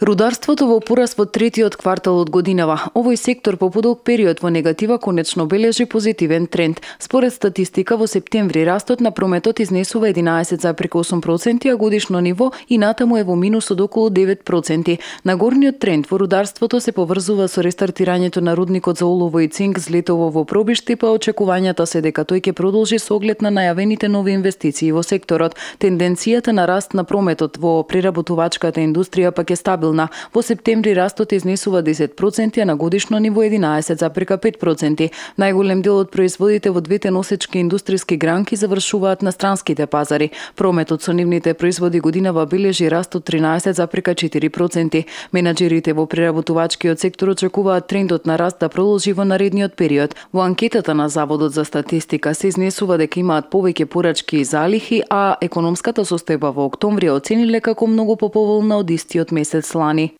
Рударството во порас во третиот квартал од годинава. Овој сектор по подолг период во негатива конечно бележи позитивен тренд. Според статистика во септември растот на прометот изнесува 11,8%, а годишно ниво и натаму е во минус од околу 9%. Нагорниот тренд во рударството се поврзува со рестартирањето на рудникот за олово и цинк злетово во пробиште, па очекувањата се дека тој ќе продолжи со оглед на најавените нови инвестиции во секторот. Тенденцијата на раст на прометот во преработувачката индустрија пак е стабил стабилна. Во септември растот изнесува 10%, а на годишно ниво 11,5%. Најголем дел од производите во двете носечки индустријски гранки завршуваат на странските пазари. Прометот со нивните производи годинава бележи раст од 13,4%. Менаджерите во преработувачкиот сектор очекуваат трендот на раст да продолжи во наредниот период. Во анкетата на Заводот за статистика се изнесува дека имаат повеќе порачки и залихи, а економската состојба во октомври оцениле како многу поповолна од истиот месец Kalani.